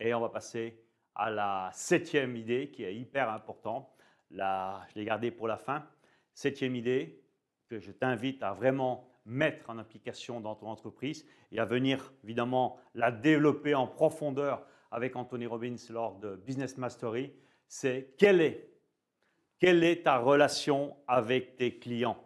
Et on va passer à la septième idée qui est hyper importante. La, je l'ai gardée pour la fin. Septième idée que je t'invite à vraiment mettre en application dans ton entreprise et à venir évidemment la développer en profondeur avec Anthony Robbins lors de Business Mastery, c'est quelle est, quelle est ta relation avec tes clients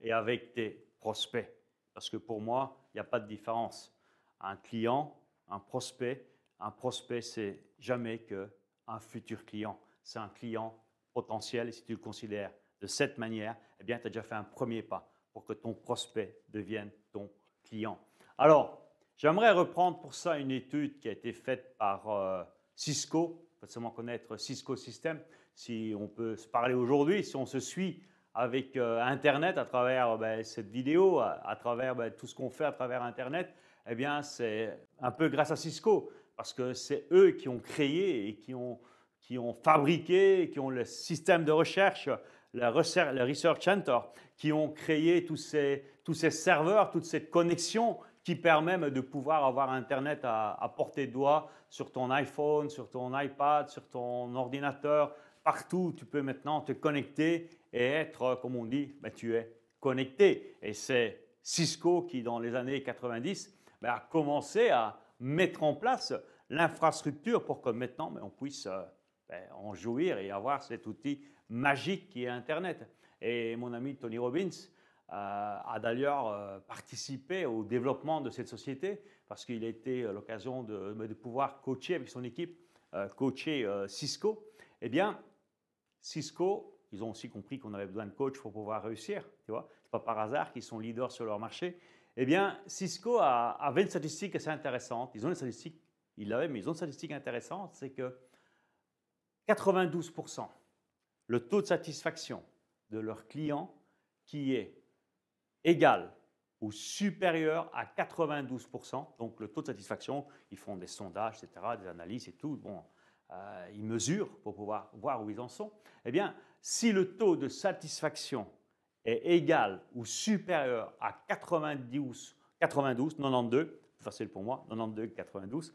et avec tes prospects Parce que pour moi, il n'y a pas de différence. Un client, un prospect, un prospect, c'est jamais qu'un futur client. C'est un client potentiel et si tu le considères de cette manière, eh bien, tu as déjà fait un premier pas pour que ton prospect devienne ton client. Alors, j'aimerais reprendre pour ça une étude qui a été faite par euh, Cisco. Il faut seulement connaître Cisco System. Si on peut se parler aujourd'hui, si on se suit avec euh, Internet à travers euh, ben, cette vidéo, à, travers ben, tout ce qu'on fait à travers Internet, eh bien, c'est un peu grâce à Cisco parce que c'est eux qui ont créé et qui ont, qui ont fabriqué, qui ont le système de recherche, le Research Center, qui ont créé tous ces, tous ces serveurs, toute cette connexion qui permet de pouvoir avoir Internet à, à portée de doigt sur ton iPhone, sur ton iPad, sur ton ordinateur, partout. Tu peux maintenant te connecter et être, euh, comme on dit, ben, tu es connecté. Et c'est Cisco qui, dans les années 90, ben, bah, a commencé à mettre en place l'infrastructure pour que maintenant ben, on puisse euh, ben, en jouir et avoir cet outil magique qui est Internet. Et mon ami Tony Robbins euh, a d'ailleurs euh, participé au développement de cette société parce qu'il a été l'occasion ben, de, pouvoir coacher avec son équipe, coacher Cisco. Eh bien, Cisco, ils ont aussi compris qu'on avait besoin de coach pour pouvoir réussir. Tu vois, c'est pas par hasard qu'ils sont leaders sur leur marché. Eh bien, Cisco a, avait une statistique assez intéressante. Ils ont une statistique, ils l'avaient, mais ils ont une statistique intéressante, c'est que 92%, le taux de satisfaction de leurs clients qui est égal ou supérieur à 92%. Donc le taux de satisfaction, ils font des sondages, etc., des analyses et tout. Bon, euh, ils mesurent pour pouvoir voir où ils en sont. Eh bien, si le taux de satisfaction est égal ou supérieur à 92, 92, 92, facile pour moi, 92, 92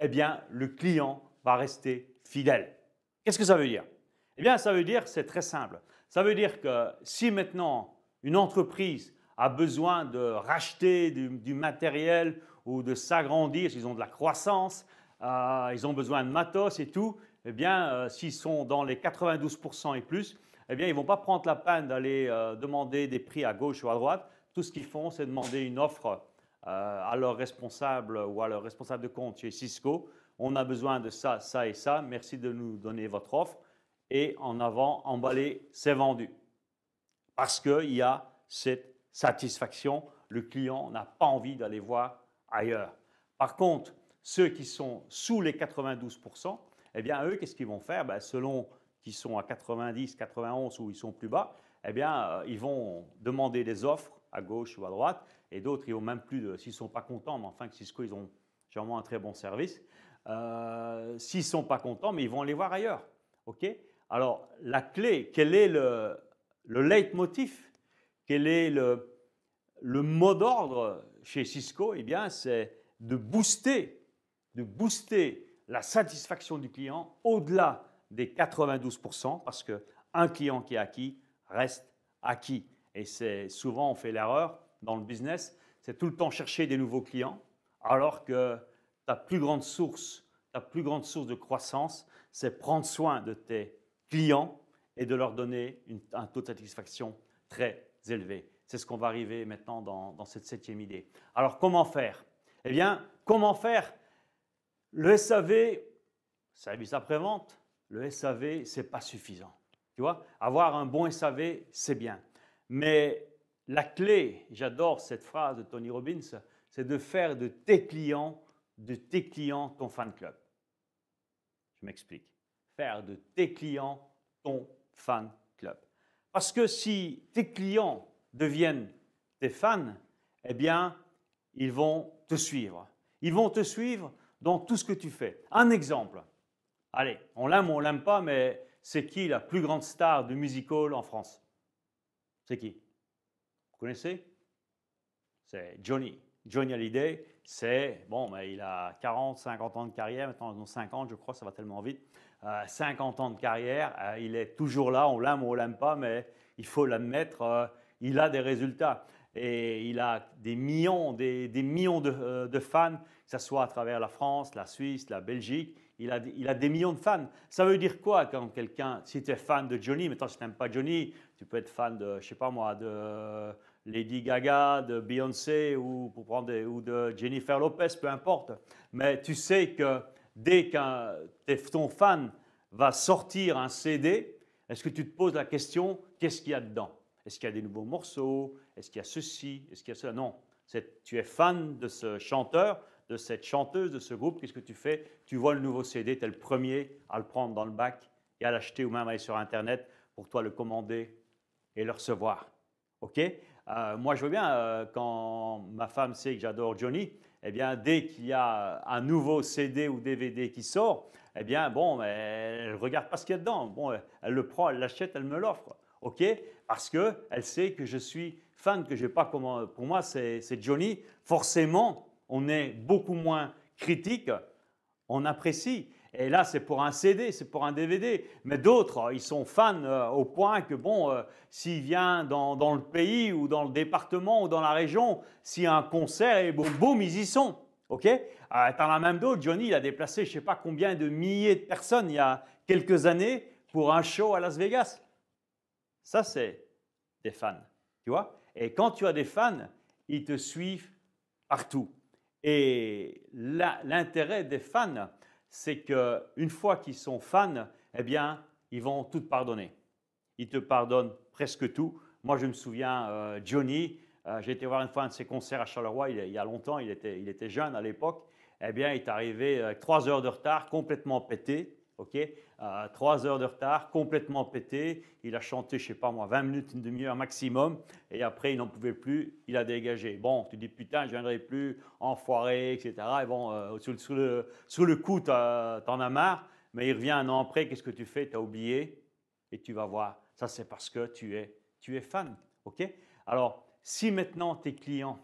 eh bien, le client va rester fidèle. Qu'est-ce que ça veut dire Eh bien, ça veut dire, c'est très simple. Ça veut dire que si maintenant une entreprise a besoin de racheter du, matériel ou de s'agrandir, s'ils ont de la croissance, euh, ils ont besoin de matos et tout, eh bien, euh, s'ils sont dans les 92% et plus, eh bien, ils ne vont pas prendre la peine d'aller euh, demander des prix à gauche ou à droite. Tout ce qu'ils font, c'est demander une offre euh, à leur responsable ou à leur responsable de compte chez Cisco. On a besoin de ça, ça et ça. Merci de nous donner votre offre. Et en avant, emballé, c'est vendu. Parce qu'il y a cette satisfaction. Le client n'a pas envie d'aller voir ailleurs. Par contre, ceux qui sont sous les 92%, eh bien, eux, qu'est-ce qu'ils vont faire ben, Selon sont à 90, 91 ou ils sont plus bas, eh bien, euh, ils vont demander des offres à gauche ou à droite, et d'autres, ils ont même plus de, s'ils sont pas contents, mais enfin, que Cisco, ils ont généralement un très bon service. Euh, s'ils sont pas contents, mais ils vont aller voir ailleurs. OK Alors, la clé, quel est le, le leitmotiv Quel est le, le mot d'ordre chez Cisco Eh bien, c'est de booster, de booster la satisfaction du client au-delà des 92%, parce qu'un client qui est acquis reste acquis. Et c'est souvent, on fait l'erreur dans le business, c'est tout le temps chercher des nouveaux clients, alors que ta plus grande source, ta plus grande source de croissance, c'est prendre soin de tes clients et de leur donner un taux de satisfaction très élevé. C'est ce qu'on va arriver maintenant dans, dans, cette septième idée. Alors, comment faire Eh bien, comment faire Le SAV, service après-vente, le SAV, ce n'est pas suffisant. Tu vois, avoir un bon SAV, c'est bien. Mais la clé, j'adore cette phrase de Tony Robbins, c'est de faire de tes clients, de tes clients, ton fan club. Je m'explique. Faire de tes clients ton fan club. Parce que si tes clients deviennent tes fans, eh bien, ils vont te suivre. Ils vont te suivre dans tout ce que tu fais. Un exemple. Allez, on l'aime ou on l'aime pas, mais c'est qui la plus grande star du musical en France C'est qui Vous connaissez C'est Johnny. Johnny Hallyday, c'est, bon, mais il a 40, 50 ans de carrière, maintenant ils ont 50, je crois, ça va tellement vite. 50 euh, ans de carrière, euh, il est toujours là, on l'aime ou on l'aime pas, mais il faut l'admettre, euh, il a des résultats. Et il a des millions, des, millions de, de fans, que ce soit à travers la France, la Suisse, la Belgique il a, des millions de fans. Ça veut dire quoi quand quelqu'un, si tu es fan de Johnny, mais toi, si tu n'aimes pas Johnny, tu peux être fan de, je sais pas moi, de Lady Gaga, de Beyoncé ou, pour prendre ou de Jennifer Lopez, peu importe. Mais tu sais que dès qu'un ton fan va sortir un CD, est-ce que tu te poses la question, qu'est-ce qu'il y a dedans Est-ce qu'il y a des nouveaux morceaux Est-ce qu'il y a ceci Est-ce qu'il y a cela Non. Tu es fan de ce chanteur, de cette chanteuse, de ce groupe, qu'est-ce que tu fais Tu vois le nouveau CD, tu es le premier à le prendre dans le bac et à l'acheter ou même aller sur Internet pour toi le commander et le recevoir. OK euh, Moi, je veux bien, euh, quand ma femme sait que j'adore Johnny, eh bien, dès qu'il y a un nouveau CD ou DVD qui sort, eh bien, bon, ben, elle ne regarde pas ce qu'il y a dedans. Bon, elle le prend, elle l'achète, elle me l'offre. OK Parce qu'elle sait que je suis fan, que je n'ai pas comment. Pour moi, c'est Johnny. Forcément, on est beaucoup moins critique, on apprécie. Et là, c'est pour un CD, c'est pour un DVD. Mais d'autres, ils sont fans euh, au point que, bon, euh, s'il vient dans, le pays ou dans le département ou dans la région, s'il y a un concert, et bon boum, ils y sont. OK euh, T'en as même d'autres. Johnny, il a déplacé je ne sais pas combien de milliers de personnes il y a quelques années pour un show à Las Vegas. Ça, c'est des fans, tu vois Et quand tu as des fans, ils te suivent partout. Et l'intérêt des fans, c'est qu'une fois qu'ils sont fans, eh bien, ils vont tout pardonner. Ils te pardonnent presque tout. Moi, je me souviens, euh, Johnny, euh, j'ai été voir une fois un de ses concerts à Charleroi il, y a longtemps, il était, jeune à l'époque. Eh bien, il est arrivé avec euh, trois heures de retard, complètement pété. OK euh, Trois heures de retard, complètement pété. Il a chanté, je sais pas moi, 20 minutes, une demi-heure maximum. Et après, il n'en pouvait plus. Il a dégagé. Bon, tu dis putain, je viendrai plus, enfoiré, etc. Et bon, euh, sous le, coup, tu en as marre. Mais il revient un an après, qu'est-ce que tu fais Tu as oublié. Et tu vas voir. Ça, c'est parce que tu es, tu es fan. OK Alors, si maintenant tes clients,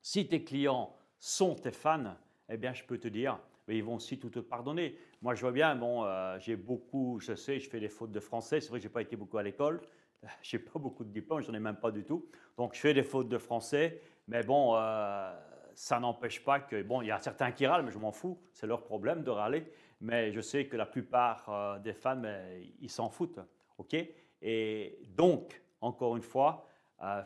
si tes clients sont tes fans, eh bien, je peux te dire, ils vont aussi tout te pardonner. Moi, je vois bien, bon, euh, j'ai beaucoup, je sais, je fais des fautes de français. C'est vrai que je n'ai pas été beaucoup à l'école. Je n'ai pas beaucoup de diplômes, je n'en ai même pas du tout. Donc, je fais des fautes de français. Mais bon, euh, ça n'empêche pas que, bon, il y a certains qui râlent, mais je m'en fous. C'est leur problème de râler. Mais je sais que la plupart euh, des fans, ils s'en foutent. OK Et donc, encore une fois,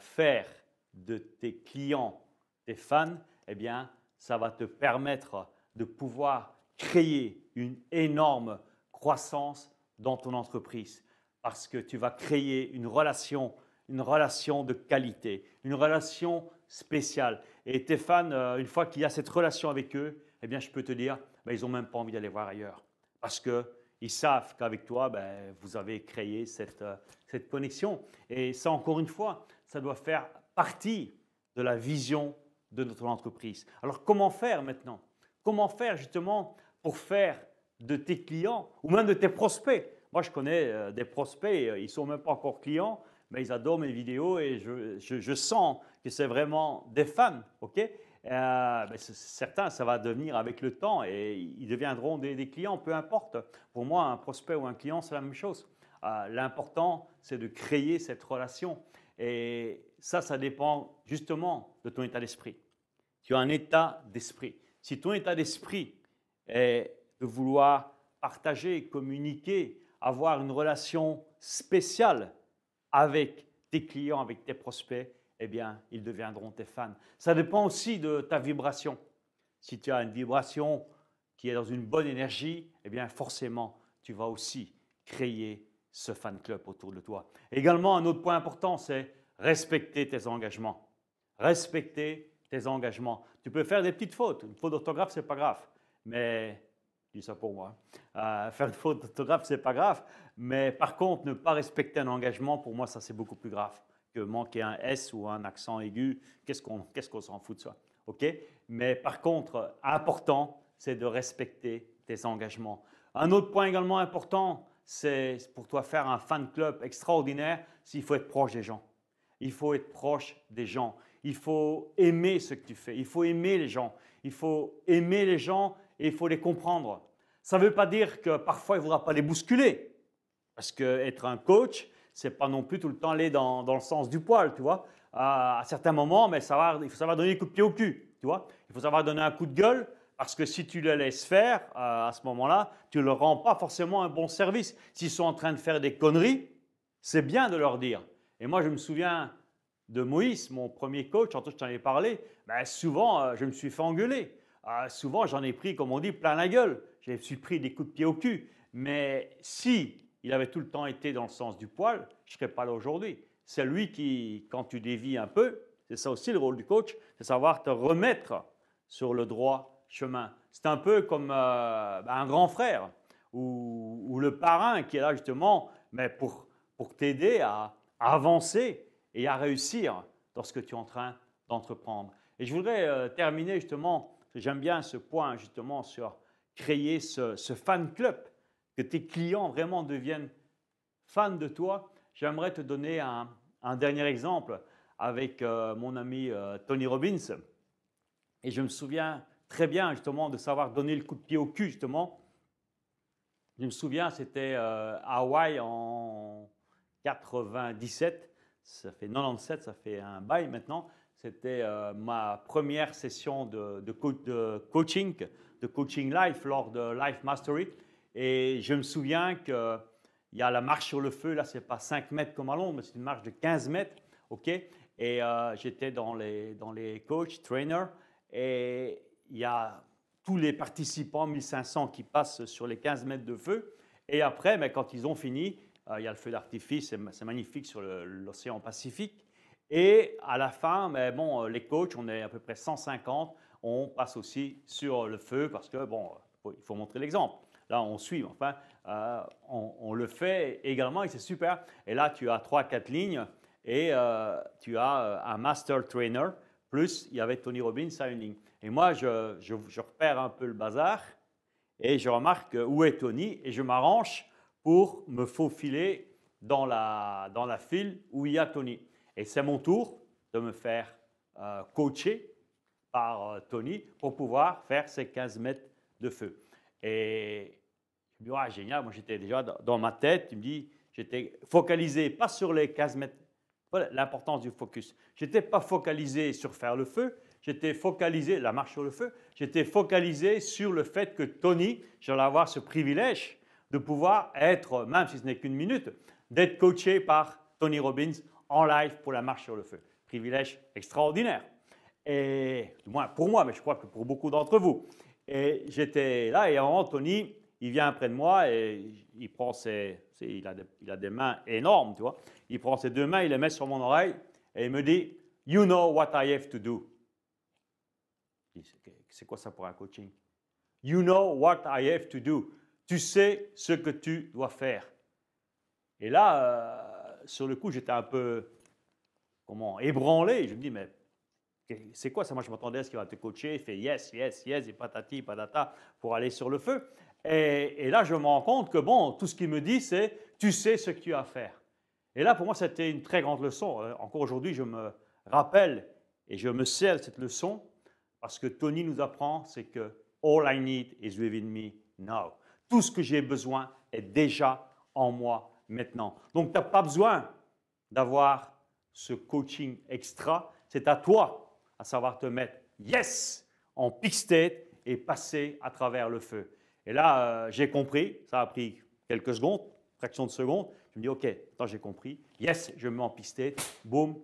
faire de tes clients tes fans, eh bien, ça va te permettre de pouvoir créer une énorme croissance dans ton entreprise parce que tu vas créer une relation, une relation de qualité, une relation spéciale. Et Stéphane, euh, une fois qu'il y a cette relation avec eux, eh bien, je peux te dire, bah, ils n'ont même pas envie d'aller voir ailleurs parce que ils savent qu'avec toi, bah, vous avez créé cette, euh, cette connexion. Et ça, encore une fois, ça doit faire partie de la vision de notre entreprise. Alors comment faire maintenant Comment faire justement pour faire de tes clients ou même de tes prospects. Moi, je connais euh, des prospects, euh, ils sont même pas encore clients, mais ils adorent mes vidéos et je, je, sens que c'est vraiment des fans. OK euh, certains, ça va devenir avec le temps et ils deviendront des, clients, peu importe. Pour moi, un prospect ou un client, c'est la même chose. L'important, c'est de créer cette relation. Et ça, ça dépend justement de ton état d'esprit. Tu as un état d'esprit. Si ton état d'esprit et de vouloir partager, communiquer, avoir une relation spéciale avec tes clients, avec tes prospects, eh bien, ils deviendront tes fans. Ça dépend aussi de ta vibration. Si tu as une vibration qui est dans une bonne énergie, eh bien, forcément, tu vas aussi créer ce fan club autour de toi. Également, un autre point important, c'est respecter tes engagements. Respecter tes engagements. Tu peux faire des petites fautes. Une faute d'orthographe, c'est pas grave mais dis ça pour moi. Euh, faire une faute d'orthographe, c'est pas grave, mais par contre, ne pas respecter un engagement, pour moi, ça c'est beaucoup plus grave que manquer un S ou un accent aigu. Qu'est-ce qu'on s'en fout de ça Ok Mais par contre, important, c'est de respecter tes engagements. Un autre point également important, c'est pour toi faire un fan club extraordinaire, s'il faut être proche des gens. Il faut être proche des gens. Il faut aimer ce que tu fais. Il faut aimer les gens. Il faut aimer les gens et il faut les comprendre. Ça ne veut pas dire que parfois il ne faudra pas les bousculer, parce qu'être un coach, c'est pas non plus tout le temps aller dans, le sens du poil, tu vois. à certains moments, mais savoir, il faut savoir donner des coups de pied au cul, tu vois. Il faut savoir donner un coup de gueule, parce que si tu le laisses faire, euh, à ce moment-là, tu ne leur rends pas forcément un bon service. S'ils sont en train de faire des conneries, c'est bien de leur dire. Et moi, je me souviens de Moïse, mon premier coach, en je t'en ai parlé, ben, souvent, euh, je me suis fait engueuler. Ah, souvent, j'en ai pris, comme on dit, plein la gueule. Je me pris des coups de pied au cul. Mais si il avait tout le temps été dans le sens du poil, je ne serais pas là aujourd'hui. C'est lui qui, quand tu dévies un peu, c'est ça aussi le rôle du coach, c'est savoir te remettre sur le droit chemin. C'est un peu comme euh, ben, un grand frère ou, le parrain qui est là justement mais pour, t'aider à, avancer et à réussir lorsque tu es en train d'entreprendre. Et je voudrais euh, terminer justement J'aime bien ce point justement sur créer ce, fan club, que tes clients vraiment deviennent fans de toi. J'aimerais te donner un, dernier exemple avec euh, mon ami euh, Tony Robbins. Et je me souviens très bien justement de savoir donner le coup de pied au cul justement. Je me souviens, c'était euh, à Hawaï en 97, ça fait 97, ça fait un bail maintenant. C'était euh, ma première session de, coaching, de coaching life lors de Life Mastery. Et je me souviens qu'il y a la marche sur le feu, là, c'est pas 5 mètres comme à mais c'est une marche de 15 mètres. OK Et euh, j'étais dans les, dans les coachs, trainers, et il y a tous les participants, 1500, qui passent sur les 15 mètres de feu. Et après, mais ben, quand ils ont fini, euh, il y a le feu d'artifice, c'est magnifique sur l'océan Pacifique. Et à la fin, mais ben, bon, euh, les coachs, on est à peu près 150, on passe aussi sur le feu parce que, bon, euh, il faut, montrer l'exemple. Là, on suit, enfin, euh, on, le fait également et c'est super. Et là, tu as trois, quatre lignes et tu as un master trainer, plus il y avait Tony Robbins à une ligne. Et moi, je, je, je repère un peu le bazar et je remarque où est Tony et je m'arrange pour me faufiler dans la, dans la file où il y a Tony. Et c'est mon tour de me faire euh, coacher par euh, Tony pour pouvoir faire ces 15 mètres de feu. Et je me dis, génial, moi j'étais déjà dans ma tête, tu me dis, j'étais focalisé pas sur les 15 mètres, l'importance du focus. J'étais pas focalisé sur faire le feu, j'étais focalisé, la marche sur le feu, j'étais focalisé sur le fait que Tony, j'allais avoir ce privilège de pouvoir être, même si ce n'est qu'une minute, d'être coaché par Tony Robbins en live pour la marche sur le feu. Privilège extraordinaire. Et, du moins pour moi, mais je crois que pour beaucoup d'entre vous. Et j'étais là et Anthony, il vient après de moi et il prend ses, il a, des, il a des mains énormes, tu vois. Il prend ses deux mains, il les met sur mon oreille et il me dit, You know what I have to do. C'est quoi ça pour un coaching? You know what I have to do. Tu sais ce que tu dois faire. Et là, euh, sur le coup, j'étais un peu comment, ébranlé. Je me dis, mais c'est quoi ça Moi, je m'attendais à ce qu'il va te coacher. Il fait yes, yes, yes, et patati, patata, pour aller sur le feu. Et, là, je me rends compte que, bon, tout ce qu'il me dit, c'est tu sais ce que tu as à faire. Et là, pour moi, c'était une très grande leçon. Euh, encore aujourd'hui, je me rappelle et je me sers cette leçon parce que Tony nous apprend, c'est que all I need is within me now. Tout ce que j'ai besoin est déjà en moi maintenant. Donc, tu n'as pas besoin d'avoir ce coaching extra. C'est à toi, à savoir te mettre yes en piste et passer à travers le feu. Et là, euh, j'ai compris, ça a pris quelques secondes, fraction de seconde. Je me dis, OK, attends, j'ai compris. Yes, je me mets en piste boum,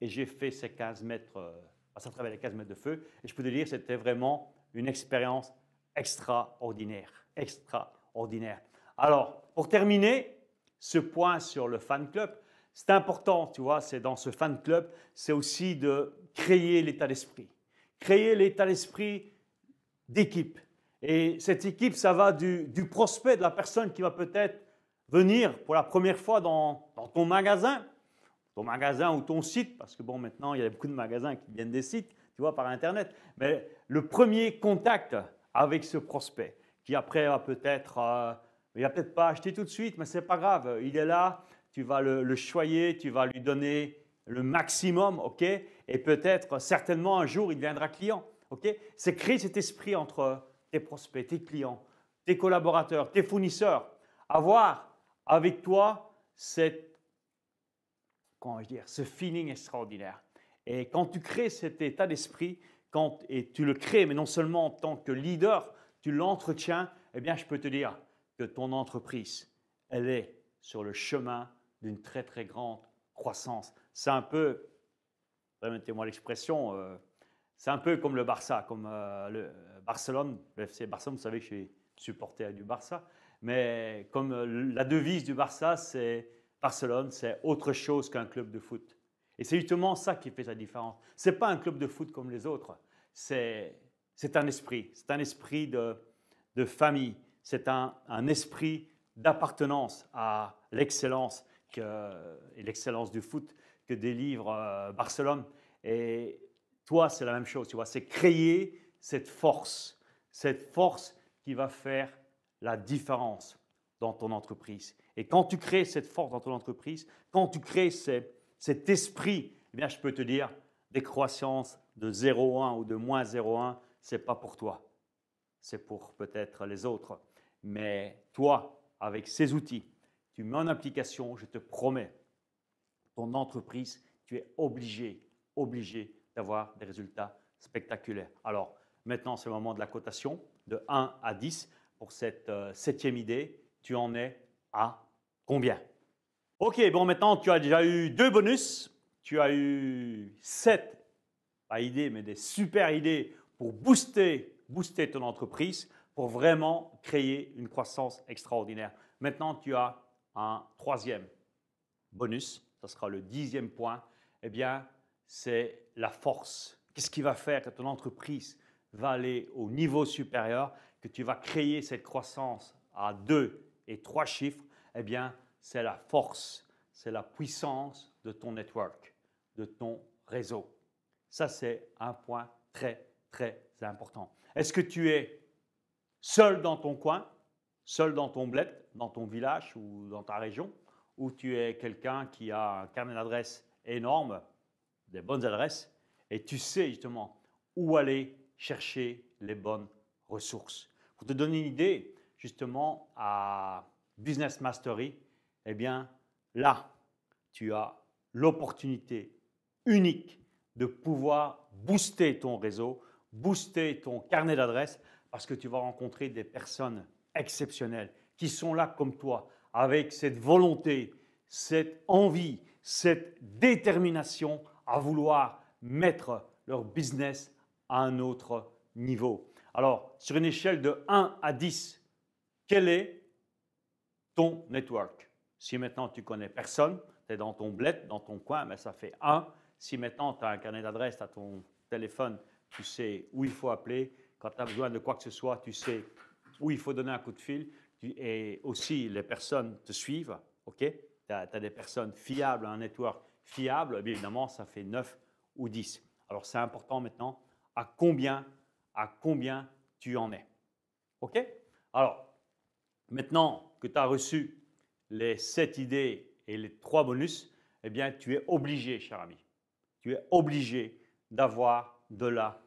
et j'ai fait ces 15 mètres, à euh, travers les 15 mètres de feu. Et je peux te dire, c'était vraiment une expérience extraordinaire, extraordinaire. Alors, pour terminer, ce point sur le fan club. C'est important, tu vois, c'est dans ce fan club, c'est aussi de créer l'état d'esprit. Créer l'état d'esprit d'équipe. Et cette équipe, ça va du, prospect, de la personne qui va peut-être venir pour la première fois dans, ton magasin, ton magasin ou ton site, parce que bon, maintenant, il y a beaucoup de magasins qui viennent des sites, tu vois, par Internet. Mais le premier contact avec ce prospect, qui après va peut-être... Euh, il n'a peut-être pas acheté tout de suite, mais ce n'est pas grave. Il est là, tu vas le, choyer, tu vas lui donner le maximum, OK Et peut-être, certainement, un jour, il deviendra client, OK C'est créer cet esprit entre tes prospects, tes clients, tes collaborateurs, tes fournisseurs. Avoir avec toi cette, dire, ce feeling extraordinaire. Et quand tu crées cet état d'esprit, quand, et tu le crées, mais non seulement en tant que leader, tu l'entretiens, eh bien, je peux te dire, que ton entreprise, elle est sur le chemin d'une très très grande croissance. C'est un peu, permettez-moi l'expression, euh, c'est un peu comme le Barça, comme euh, le Barcelone, le FC Barcelone, vous savez que je suis supporter du Barça, mais comme euh, la devise du Barça, c'est Barcelone, c'est autre chose qu'un club de foot. Et c'est justement ça qui fait la différence. C'est pas un club de foot comme les autres, c'est un esprit, c'est un esprit de, de famille, c'est un, esprit d'appartenance à l'excellence et l'excellence du foot que délivre euh, Barcelone. Et toi, c'est la même chose, tu vois, c'est créer cette force, cette force qui va faire la différence dans ton entreprise. Et quand tu crées cette force dans ton entreprise, quand tu crées cet esprit, eh bien, je peux te dire, des croissances de 0,1 ou de moins 0,1, ce n'est pas pour toi, c'est pour peut-être les autres. Mais toi, avec ces outils, tu mets en application, je te promets, ton entreprise, tu es obligé, obligé d'avoir des résultats spectaculaires. Alors, maintenant, c'est le moment de la cotation de 1 à 10 pour cette euh, septième idée. Tu en es à combien Ok, bon, maintenant, tu as déjà eu deux bonus. Tu as eu sept, pas idées, mais des super idées pour booster, booster ton entreprise pour vraiment créer une croissance extraordinaire. Maintenant, tu as un troisième bonus, ce sera le dixième point, eh bien, c'est la force. Qu'est-ce qui va faire que ton entreprise va aller au niveau supérieur, que tu vas créer cette croissance à deux et trois chiffres Eh bien, c'est la force, c'est la puissance de ton network, de ton réseau. Ça, c'est un point très, très important. Est-ce que tu es seul dans ton coin, seul dans ton bled, dans ton village ou dans ta région, où tu es quelqu'un qui a un carnet d'adresses énorme, des bonnes adresses, et tu sais justement où aller chercher les bonnes ressources. Pour te donner une idée, justement, à Business Mastery, eh bien, là, tu as l'opportunité unique de pouvoir booster ton réseau, booster ton carnet d'adresses parce que tu vas rencontrer des personnes exceptionnelles qui sont là comme toi, avec cette volonté, cette envie, cette détermination à vouloir mettre leur business à un autre niveau. Alors, sur une échelle de 1 à 10, quel est ton network Si maintenant tu connais personne, tu es dans ton bled, dans ton coin, mais ça fait 1. Si maintenant tu as un carnet d'adresse, à ton téléphone, tu sais où il faut appeler, tu as besoin de quoi que ce soit, tu sais où il faut donner un coup de fil. Et aussi, les personnes te suivent. OK Tu as, des personnes fiables, un network fiable. évidemment, ça fait 9 ou 10. Alors, c'est important maintenant à combien, à combien tu en es. OK Alors, maintenant que tu as reçu les 7 idées et les 3 bonus, eh bien, tu es obligé, cher ami, tu es obligé d'avoir de la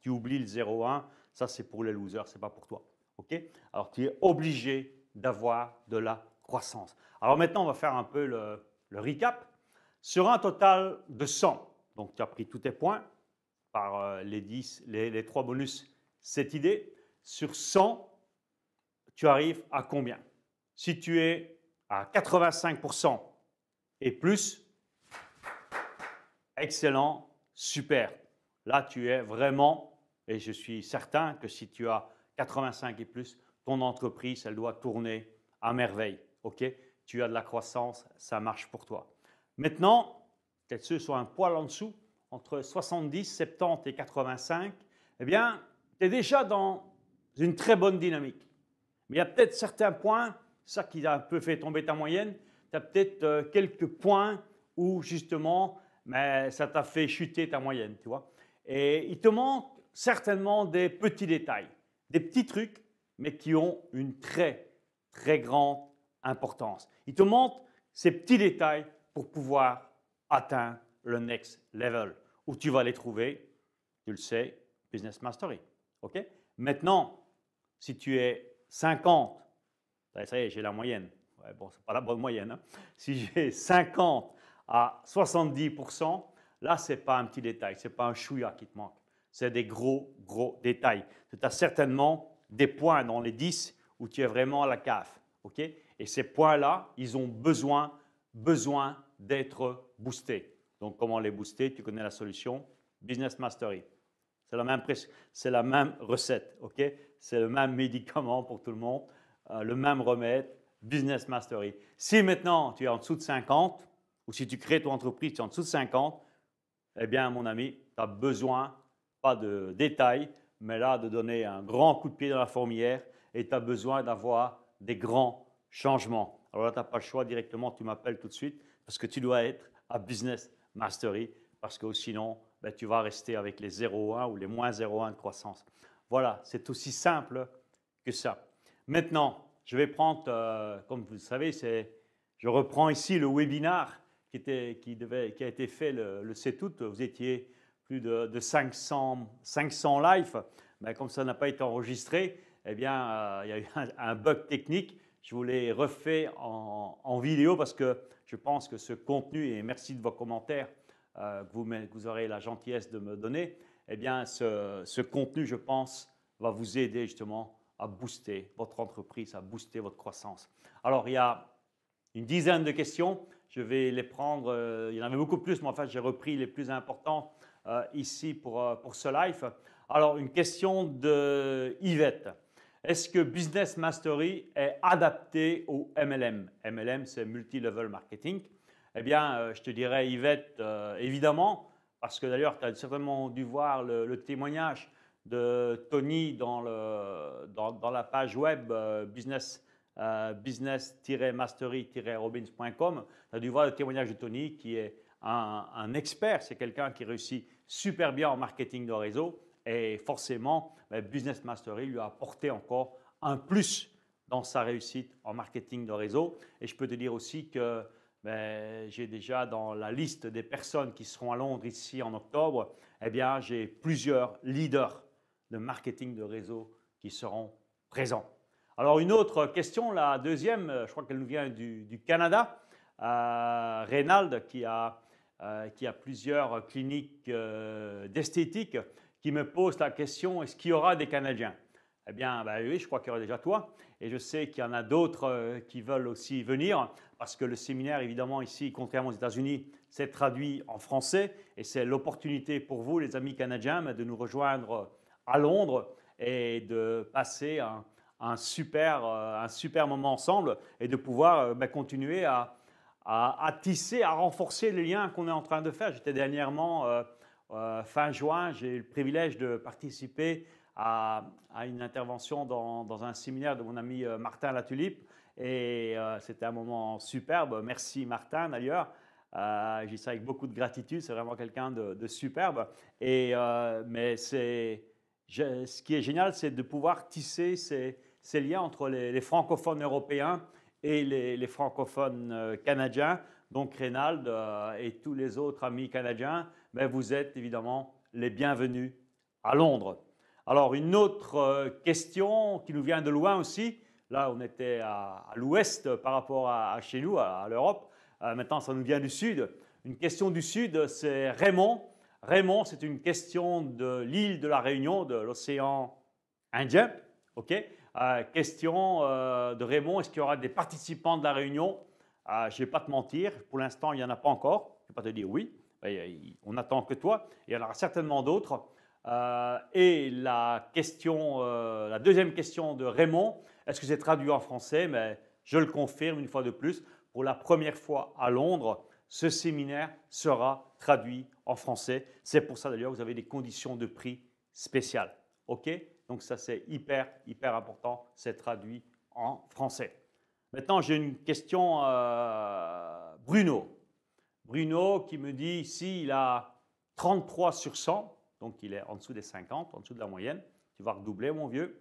tu oublies le 0,1, ça c'est pour les losers, c'est pas pour toi. OK Alors tu es obligé d'avoir de la croissance. Alors maintenant, on va faire un peu le, recap. Sur un total de 100, donc tu as pris tous tes points par euh, les 10, les, les 3 bonus, cette idée, sur 100, tu arrives à combien Si tu es à 85% et plus, excellent, super. Là, tu es vraiment, et je suis certain que si tu as 85 et plus, ton entreprise, elle doit tourner à merveille. OK Tu as de la croissance, ça marche pour toi. Maintenant, peut-être ce un poil en dessous, entre 70, 70 et 85, eh bien, tu es déjà dans une très bonne dynamique. Mais il y a peut-être certains points, ça qui a un peu fait tomber ta moyenne, tu as peut-être euh, quelques points où justement, mais ça t'a fait chuter ta moyenne, tu vois. Et il te manque certainement des petits détails, des petits trucs, mais qui ont une très, très grande importance. Il te manque ces petits détails pour pouvoir atteindre le next level. Où tu vas les trouver, tu le sais, Business Mastery. Maintenant, si tu es 50, ben, ça y est, j'ai la moyenne. bon, ce n'est pas la bonne moyenne. Hein. Si j'ai 50 à 70 Là, ce n'est pas un petit détail, ce n'est pas un chouïa qui te manque. C'est des gros, gros détails. Tu as certainement des points dans les 10 où tu es vraiment à la cave. Et ces points-là, ils ont besoin, besoin d'être boostés. Donc, comment les booster Tu connais la solution. Business Mastery. C'est la même, c'est la même recette, C'est le même médicament pour tout le monde, euh, le même remède, Business Mastery. Si maintenant tu es en dessous de 50, ou si tu crées ton entreprise, tu es en dessous de 50, eh bien, mon ami, tu as besoin, pas de détails, mais là, de donner un grand coup de pied dans la fourmilière et tu as besoin d'avoir des grands changements. Alors là, tu n'as pas le choix directement, tu m'appelles tout de suite parce que tu dois être à Business Mastery parce que sinon, ben, tu vas rester avec les 0,1 ou les moins 0,1 de croissance. Voilà, c'est aussi simple que ça. Maintenant, je vais prendre, euh, comme vous le savez, je reprends ici le webinar qui, a été fait le, 7 août. Vous étiez plus de, 500, 500 lives. Mais ben, comme ça n'a pas été enregistré, eh bien, euh, il y a eu un, bug technique. Je vous l'ai refait en, vidéo parce que je pense que ce contenu, et merci de vos commentaires euh, que, vous, aurez la gentillesse de me donner, eh bien, ce, ce contenu, je pense, va vous aider justement à booster votre entreprise, à booster votre croissance. Alors, il y a une dizaine de questions. Je vais les prendre, euh, il y en avait beaucoup plus, mais enfin j'ai repris les plus importants euh, ici pour, euh, pour ce live. Alors une question de Yvette. Est-ce que Business Mastery est adapté au MLM MLM, c'est Multi-Level Marketing. Eh bien, je te dirais, Yvette, évidemment, parce que d'ailleurs, tu as certainement dû voir le, témoignage de Tony dans, le, dans, dans la page web Business euh, business-mastery-robbins.com. Tu as dû voir le témoignage de Tony qui est un, expert. C'est quelqu'un qui réussit super bien en marketing de réseau. Et forcément, ben, Business Mastery lui a apporté encore un plus dans sa réussite en marketing de réseau. Et je peux te dire aussi que ben, j'ai déjà dans la liste des personnes qui seront à Londres ici en octobre, eh bien, j'ai plusieurs leaders de marketing de réseau qui seront présents. Alors une autre question, la deuxième, euh, je crois qu'elle nous vient du, Canada. Euh, Reynald, euh, qui a, plusieurs cliniques d'esthétique, qui me pose la question, est-ce qu'il y aura des Canadiens Eh bien, bah oui, je crois qu'il y aura déjà toi. Et je sais qu'il y en a d'autres qui veulent aussi venir, parce que le séminaire, évidemment, ici, contrairement aux États-Unis, s'est traduit en français. Et c'est l'opportunité pour vous, les amis canadiens, bah, de nous rejoindre à Londres et de passer un un super, euh, un super moment ensemble et de pouvoir euh, bah, continuer à, tisser, à renforcer les liens qu'on est en train de faire. J'étais dernièrement, euh, fin juin, j'ai eu le privilège de participer à, une intervention dans, un séminaire de mon ami Martin Latulipe et c'était un moment superbe. Merci Martin d'ailleurs. j'ai ça avec beaucoup de gratitude, c'est vraiment quelqu'un de, superbe. Et, mais c'est, ce qui est génial, c'est de pouvoir tisser ces, ces liens entre les, francophones européens et les, francophones euh, canadiens. Donc Reynald euh, et tous les autres amis canadiens, ben, vous êtes évidemment les bienvenus à Londres. Alors une autre euh, question qui nous vient de loin aussi, là on était à, l'ouest par rapport à, chez nous, à, l'Europe, maintenant ça nous vient du sud. Une question du sud, c'est Raymond. Raymond, c'est une question de l'île de la Réunion, de l'océan Indien. OK euh, question euh, de Raymond, est-ce qu'il y aura des participants de la réunion euh, Je ne vais pas te mentir, pour l'instant, il n'y en a pas encore. Je ne vais pas te dire oui, on attend que toi. Il y en aura certainement d'autres. et la, question, la deuxième question de Raymond, est-ce que c'est traduit en français Mais je le confirme une fois de plus, pour la première fois à Londres, ce séminaire sera traduit en français. C'est pour ça d'ailleurs que vous avez des conditions de prix spéciales. OK donc ça, c'est hyper, hyper important. C'est traduit en français. Maintenant, j'ai une question euh, Bruno. Bruno qui me dit ici, il a 33 sur 100, donc il est en dessous des 50, en dessous de la moyenne. Tu vas redoubler, mon vieux.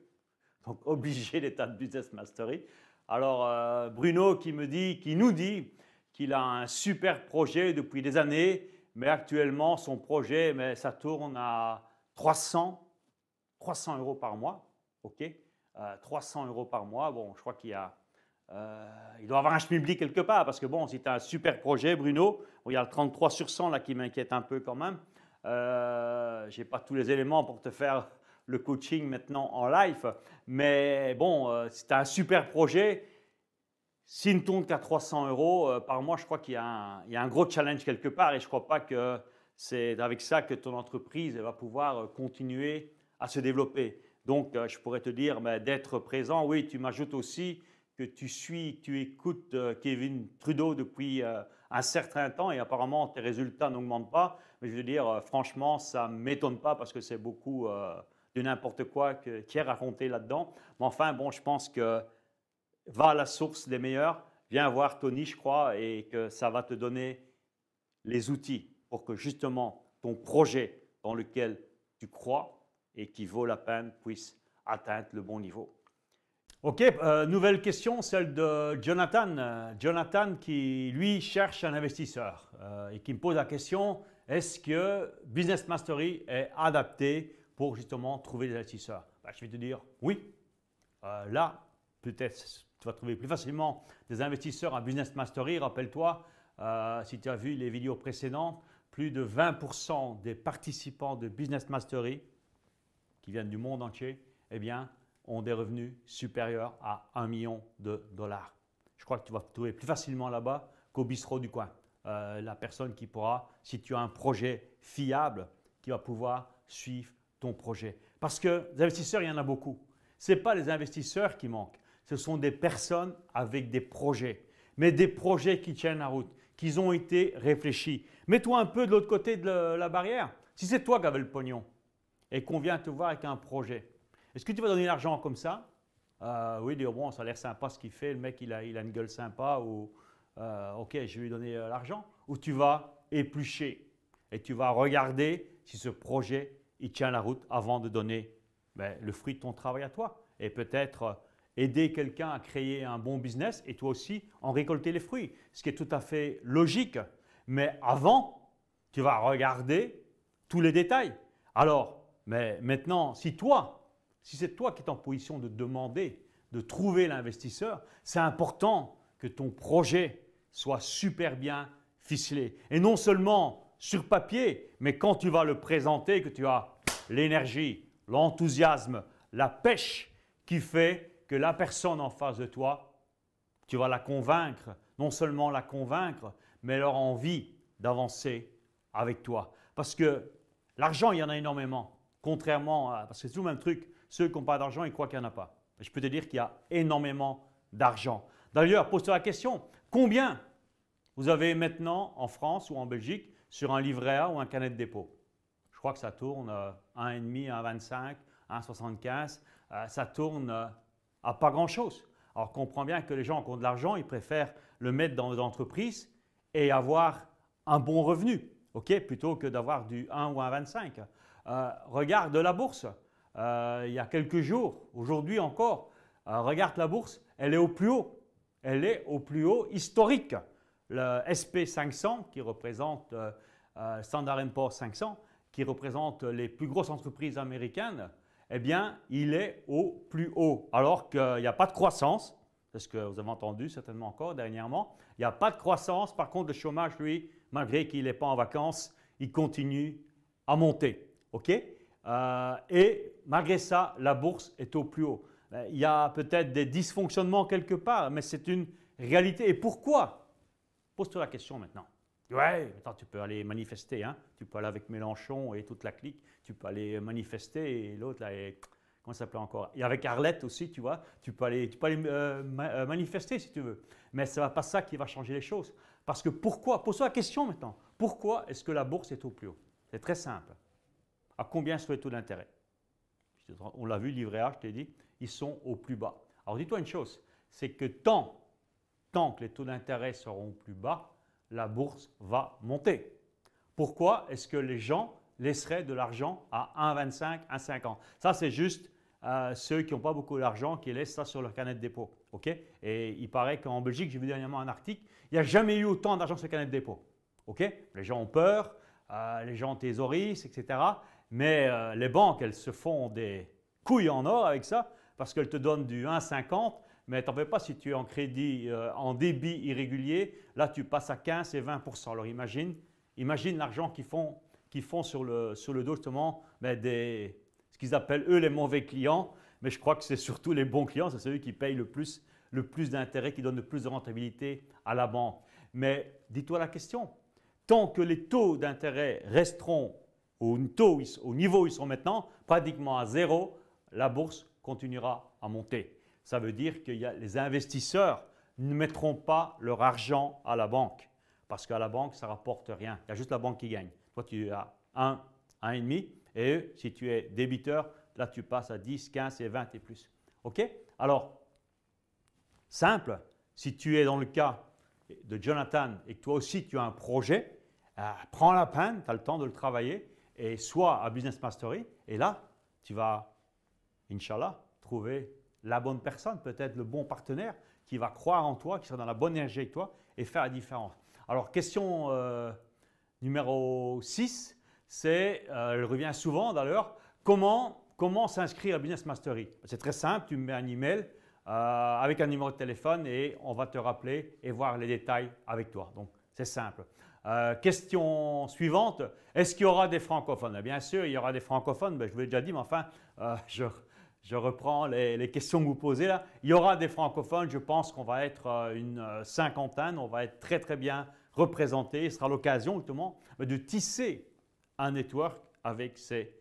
Donc obligé l'état de business mastery. Alors euh, Bruno qui me dit, qui nous dit qu'il a un super projet depuis des années, mais actuellement son projet, mais ça tourne à 300 300 euros par mois, OK, 300 euh, euros par mois, bon, je crois qu'il y a... Euh, il doit avoir un schmibli quelque part, parce que bon, si tu as un super projet, Bruno, il y a le 33 sur 100 là qui m'inquiète un peu quand même. Euh, je n'ai pas tous les éléments pour te faire le coaching maintenant en live, mais bon, euh, si tu un super projet, s'il ne tourne qu'à 300 euros par mois, je crois qu'il y, a un gros challenge quelque part et je crois pas que c'est avec ça que ton entreprise va pouvoir continuer à se développer. Donc, euh, je pourrais te dire mais ben, d'être présent. Oui, tu m'ajoutes aussi que tu suis, tu écoutes euh, Kevin Trudeau depuis euh, un certain temps et apparemment tes résultats n'augmentent pas. Mais je veux dire, franchement, ça ne m'étonne pas parce que c'est beaucoup de n'importe quoi qui est raconté là-dedans. Mais enfin, bon, je pense que va à la source des meilleurs, viens voir Tony, je crois, et que ça va te donner les outils pour que justement ton projet dans lequel tu crois et qui vaut la peine puisse atteindre le bon niveau. OK, euh, nouvelle question, celle de Jonathan. Euh, Jonathan qui, lui, cherche un investisseur euh, et qui me pose la question, est-ce que Business Mastery est adapté pour justement trouver des investisseurs bah, Je vais te dire oui. là, peut-être tu vas trouver plus facilement des investisseurs à Business Mastery. Rappelle-toi, si tu as vu les vidéos précédentes, plus de 20% des participants de Business Mastery qui viennent du monde entier, eh bien, ont des revenus supérieurs à 1 million de dollars. Je crois que tu vas te trouver plus facilement là-bas qu'au bistrot du coin. Euh, la personne qui pourra, si tu as un projet fiable, qui va pouvoir suivre ton projet. Parce que les investisseurs, il y en a beaucoup. Ce n'est pas les investisseurs qui manquent, ce sont des personnes avec des projets, mais des projets qui tiennent la route, qui ont été réfléchis. Mets-toi un peu de l'autre côté de la barrière. Si c'est toi qui avais le pognon, et qu'on vient te voir avec un projet. Est-ce que tu vas donner l'argent comme ça euh, Oui, dire bon, ça a l'air sympa ce qu'il fait, le mec il a, il a une gueule sympa, ou euh, ok, je vais lui donner euh, l'argent. Ou tu vas éplucher et tu vas regarder si ce projet il tient la route avant de donner ben, le fruit de ton travail à toi. Et peut-être aider quelqu'un à créer un bon business et toi aussi en récolter les fruits, ce qui est tout à fait logique. Mais avant, tu vas regarder tous les détails. Alors, mais maintenant, si toi, si c'est toi qui es en position de demander, de trouver l'investisseur, c'est important que ton projet soit super bien ficelé. Et non seulement sur papier, mais quand tu vas le présenter, que tu as l'énergie, l'enthousiasme, la pêche qui fait que la personne en face de toi, tu vas la convaincre, non seulement la convaincre, mais leur envie d'avancer avec toi. Parce que l'argent, il y en a énormément. Contrairement à, parce que c'est tout le même truc, ceux qui n'ont pas d'argent, ils croient qu'il n'y en a pas. Je peux te dire qu'il y a énormément d'argent. D'ailleurs, pose-toi la question, combien vous avez maintenant en France ou en Belgique sur un livret A ou un canet de dépôt Je crois que ça tourne 1,5, 1,25, 1,75. Ça tourne euh, à pas grand-chose. Alors comprends bien que les gens qui ont de l'argent, ils préfèrent le mettre dans des entreprises et avoir un bon revenu, ok, plutôt que d'avoir du 1 ou 1,25. Euh, regarde la bourse. Euh, il y a quelques jours, aujourd'hui encore, euh, regarde la bourse, elle est au plus haut. Elle est au plus haut historique. Le SP500, qui représente Standard Poor's 500, qui représente les plus grosses entreprises américaines, eh bien, il est au plus haut. Alors qu'il n'y a pas de croissance, c'est ce que vous avez entendu certainement encore dernièrement, il n'y a pas de croissance. Par contre, le chômage, lui, malgré qu'il n'est pas en vacances, il continue à monter. OK euh, Et malgré ça, la bourse est au plus haut. Euh, il y a peut-être des dysfonctionnements quelque part, mais c'est une réalité. Et pourquoi Pose-toi la question maintenant. Ouais, maintenant tu peux aller manifester, hein. Tu peux aller avec Mélenchon et toute la clique. Tu peux aller manifester et l'autre là, comment ça s'appelle encore Et avec Arlette aussi, tu vois, tu peux aller, tu peux aller euh, manifester si tu veux. Mais ce n'est pas ça qui va changer les choses. Parce que pourquoi Pose-toi la question maintenant. Pourquoi est-ce que la bourse est au plus haut C'est très simple à combien sont les taux d'intérêt On l'a vu, le je t'ai dit, ils sont au plus bas. Alors dis-toi une chose, c'est que tant, que les taux d'intérêt seront plus bas, la bourse va monter. Pourquoi est-ce que les gens laisseraient de l'argent à 1,25, ans Ça, c'est juste euh, ceux qui n'ont pas beaucoup d'argent qui laissent ça sur leur canette de dépôt. ok Et il paraît qu'en Belgique, j'ai vu dernièrement un article, il n'y a jamais eu autant d'argent sur la canette de dépôt. ok les gens ont peur, euh, les gens thésoris, etc. Mais euh, les banques, elles se font des couilles en or avec ça, parce qu'elles te donnent du 1,50, mais t'en fais pas si tu es en crédit, euh, en débit irrégulier, là tu passes à 15 et 20 Alors imagine, imagine l'argent qu'ils font, font sur le, sur le dos justement ben, des, ce qu'ils appellent eux les mauvais clients, mais je crois que c'est surtout les bons clients, c'est ceux qui payent le plus, le plus d'intérêt, qui donnent le plus de rentabilité à la banque. Mais dis-toi la question, tant que les taux d'intérêt resteront au au niveau où ils sont maintenant, pratiquement à zéro, la bourse continuera à monter. Ça veut dire que les investisseurs ne mettront pas leur argent à la banque parce qu'à la banque, ça ne rapporte rien. Il y a juste la banque qui gagne. Toi, tu as 1, 1,5 et eux, si tu es débiteur, là, tu passes à 10, 15 et 20 et plus. OK Alors, simple, si tu es dans le cas de Jonathan et que toi aussi, tu as un projet, euh, prends la peine, tu as le temps de le travailler et soit à Business Mastery. Et là, tu vas, Inch'Allah, trouver la bonne personne, peut-être le bon partenaire qui va croire en toi, qui sera dans la bonne énergie avec toi et faire la différence. Alors, question euh, numéro 6, c'est, euh, elle revient souvent d'ailleurs, comment, s'inscrire à Business Mastery C'est très simple, tu me mets un email euh, avec un numéro de téléphone et on va te rappeler et voir les détails avec toi. Donc, c'est simple. Euh, question suivante, est-ce qu'il y aura des francophones Bien sûr, il y aura des francophones, ben, je vous l'ai déjà dit, mais enfin, euh, je, reprends les, questions que vous posez là. Il y aura des francophones, je pense qu'on va être euh, une cinquantaine, on va être très très bien représentés. Ce sera l'occasion justement ben, de tisser un network avec ces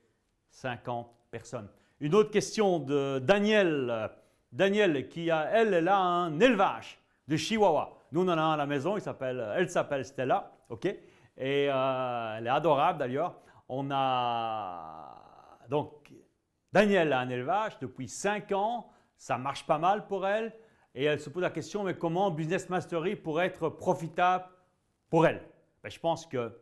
50 personnes. Une autre question de Daniel, Daniel qui a, elle, elle a un élevage de chihuahua. Nous, on en a un à la maison, il s'appelle, euh, elle s'appelle Stella, ok Et euh, elle est adorable d'ailleurs. On a. Donc, Daniel a un élevage depuis 5 ans, ça marche pas mal pour elle. Et elle se pose la question mais comment Business Mastery pourrait être profitable pour elle ben, Je pense que,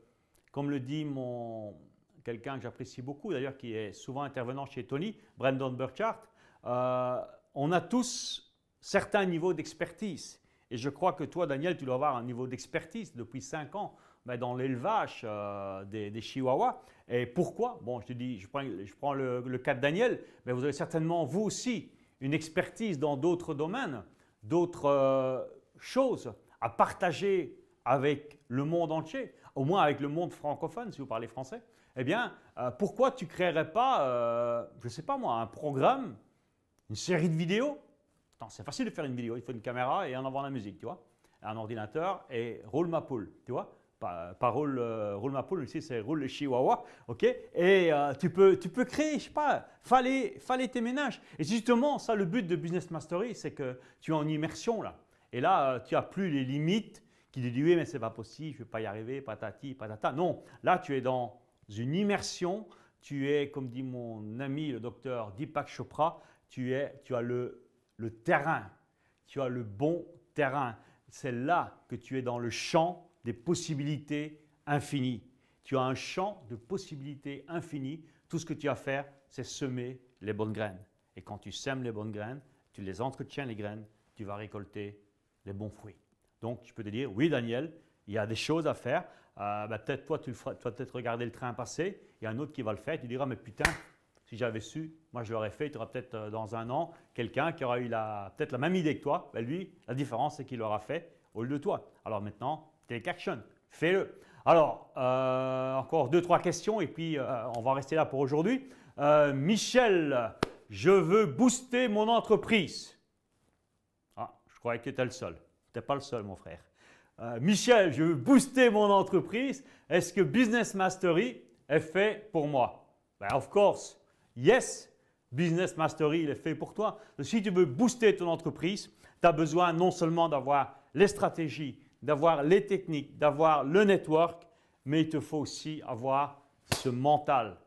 comme le dit mon quelqu'un que j'apprécie beaucoup d'ailleurs, qui est souvent intervenant chez Tony, Brandon Burchard, euh, on a tous certains niveaux d'expertise. Et je crois que toi, Daniel, tu dois avoir un niveau d'expertise depuis 5 ans ben, dans l'élevage euh, des, chihuahuas. Et pourquoi Bon, je te dis, je prends, le, cas de Daniel, mais vous avez certainement, vous aussi, une expertise dans d'autres domaines, d'autres euh, choses à partager avec le monde entier, au moins avec le monde francophone, si vous parlez français. Eh bien, euh, pourquoi tu créerais pas, je ne sais pas moi, un programme, une série de vidéos c'est facile de faire une vidéo, il faut une caméra et en avoir la musique, tu vois. Un ordinateur et roule ma poule, tu vois. Pas, euh, roule, ma poule, ici c'est roule le chihuahua, ok Et euh, tu, peux, tu peux créer, je sais pas, fallait, fallait tes ménages. Et justement, ça le but de Business Mastery, c'est que tu es en immersion là. Et là, euh, tu n'as plus les limites qui disent, oui, mais c'est pas possible, je vais pas y arriver, patati, patata. Non, là, tu es dans une immersion, tu es, comme dit mon ami le docteur Deepak Chopra, tu, es, tu as le le terrain. Tu as le bon terrain. C'est là que tu es dans le champ des possibilités infinies. Tu as un champ de possibilités infinies. Tout ce que tu as à faire, c'est semer les bonnes graines. Et quand tu sèmes les bonnes graines, tu les entretiens, les graines, tu vas récolter les bons fruits. Donc tu peux te dire, oui Daniel, il y a des choses à faire. Euh, bah, peut-être toi, tu, vas peut-être regarder le train passer, il y a un autre qui va le faire, tu diras, mais putain, si j'avais su, moi je l'aurais fait, tu auras peut-être euh, dans un an quelqu'un qui aura eu peut-être la même idée que toi. Ben lui, la différence, c'est qu'il l'aura fait au lieu de toi. Alors maintenant, take action, fais-le. Alors, euh, encore deux, trois questions et puis euh, on va rester là pour aujourd'hui. Michel, je veux booster mon entreprise. Ah, je croyais que tu étais le seul. Tu n'es pas le seul, mon frère. Michel, je veux booster mon entreprise. Est-ce que Business Mastery est fait pour moi? Ben, of course. Yes, Business Mastery, il est fait pour toi. Si tu veux booster ton entreprise, tu as besoin non seulement d'avoir les stratégies, d'avoir les techniques, d'avoir le network, mais il te faut aussi avoir ce mental,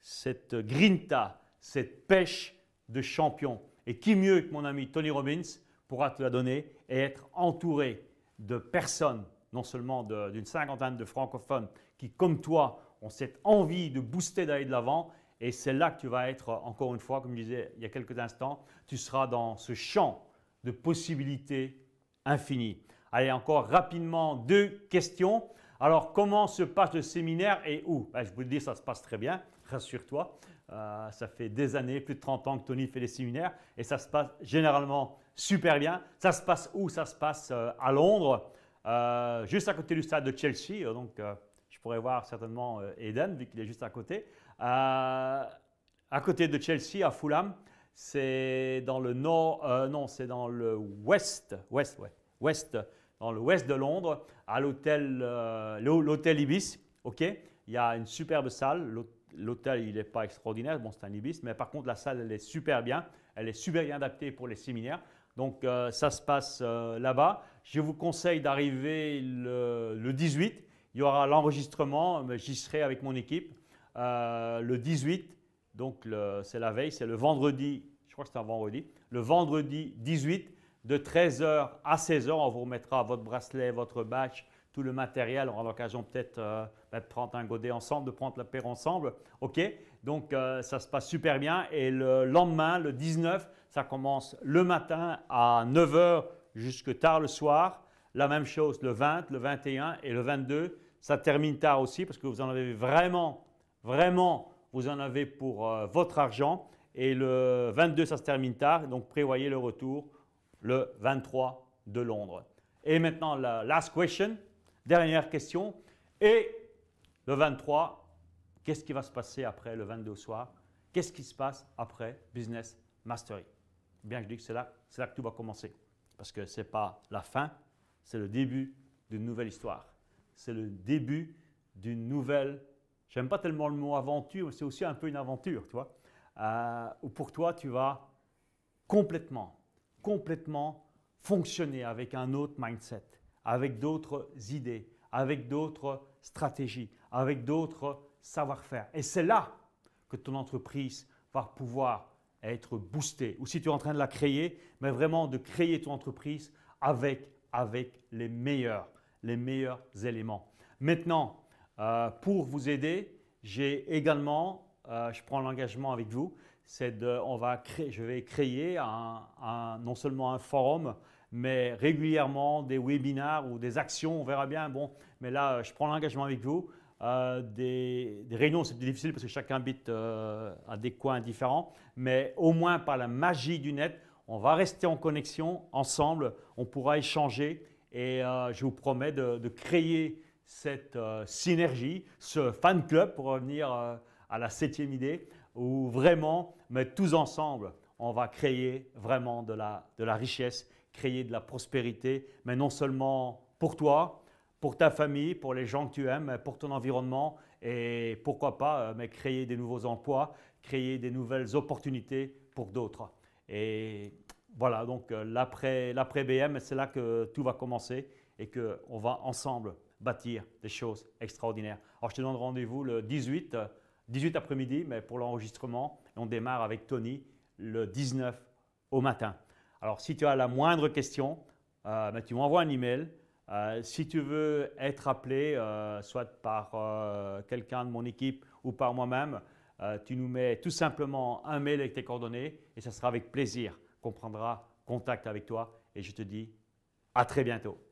cette grinta, cette pêche de champion. Et qui mieux que mon ami Tony Robbins pourra te la donner et être entouré de personnes, non seulement d'une cinquantaine de francophones, qui, comme toi, ont cette envie de booster, d'aller de l'avant, et c'est là que tu vas être, euh, encore une fois, comme je disais il y a quelques instants, tu seras dans ce champ de possibilités infinies. Allez, encore rapidement, deux questions. Alors, comment se passe le séminaire et où ben, Je vous le dis, ça se passe très bien, rassure-toi. Euh, ça fait des années, plus de 30 ans que Tony fait des séminaires et ça se passe généralement super bien. Ça se passe où Ça se passe euh, à Londres, juste à côté du stade de Chelsea. Donc, je pourrais voir certainement Eden, vu qu'il est juste à côté à côté de Chelsea, à Fulham, c'est dans le nord, euh, non, c'est dans le ouest, ouest, ouais, ouest, dans le de Londres, à l'hôtel, euh, l'hôtel Ibis, ok Il y a une superbe salle, l'hôtel il n'est pas extraordinaire, bon c'est un Ibis, mais par contre la salle elle est super bien, elle est super bien adaptée pour les séminaires, donc euh, ça se passe là-bas. Je vous conseille d'arriver le, le 18, il y aura l'enregistrement, j'y serai avec mon équipe, euh, le 18, donc c'est la veille, c'est le vendredi, je crois que c'est un vendredi, le vendredi 18 de 13h à 16h. On vous remettra votre bracelet, votre badge, tout le matériel. On aura l'occasion peut-être euh, bah, de prendre un godet ensemble, de prendre la paire ensemble. OK Donc euh, ça se passe super bien. Et le lendemain, le 19, ça commence le matin à 9h jusque tard le soir. La même chose le 20, le 21 et le 22. Ça termine tard aussi parce que vous en avez vraiment Vraiment, vous en avez pour euh, votre argent. Et le 22, ça se termine tard. Donc prévoyez le retour le 23 de Londres. Et maintenant, la last question, dernière question. Et le 23, qu'est-ce qui va se passer après le 22 au soir Qu'est-ce qui se passe après Business Mastery Bien, je dis que c'est là, là, que tout va commencer. Parce que ce n'est pas la fin, c'est le début d'une nouvelle histoire. C'est le début d'une nouvelle J'aime pas tellement le mot aventure, mais c'est aussi un peu une aventure, tu vois. Euh, où pour toi, tu vas complètement, complètement fonctionner avec un autre mindset, avec d'autres idées, avec d'autres stratégies, avec d'autres savoir-faire. Et c'est là que ton entreprise va pouvoir être boostée. Ou si tu es en train de la créer, mais vraiment de créer ton entreprise avec, avec les meilleurs, les meilleurs éléments. Maintenant, euh, pour vous aider, j'ai également, euh, je prends l'engagement avec vous, c'est de, on va créer, je vais créer un, non seulement un forum, mais régulièrement des webinaires ou des actions, on verra bien. Bon, mais là, je prends l'engagement avec vous. Euh, des, réunions, c'est difficile parce que chacun habite à des coins différents, mais au moins par la magie du net, on va rester en connexion ensemble, on pourra échanger et je vous promets de créer cette euh, synergie, ce fan club, pour revenir euh, à la septième idée, où vraiment, mais tous ensemble, on va créer vraiment de la, richesse, créer de la prospérité, mais non seulement pour toi, pour ta famille, pour les gens que tu aimes, pour ton environnement et pourquoi pas euh, mais créer des nouveaux emplois, créer des nouvelles opportunités pour d'autres. Et voilà, donc l'après-BM, c'est là que tout va commencer et qu'on va ensemble bâtir des choses extraordinaires. Alors je te donne rendez-vous le 18, 18 euh, après-midi, mais pour l'enregistrement, on démarre avec Tony le 19 au matin. Alors si tu as la moindre question, euh, ben, tu m'envoies un email. Euh, si tu veux être appelé, soit par quelqu'un de mon équipe ou par moi-même, tu nous mets tout simplement un mail avec tes coordonnées et ce sera avec plaisir qu'on prendra contact avec toi. Et je te dis à très bientôt.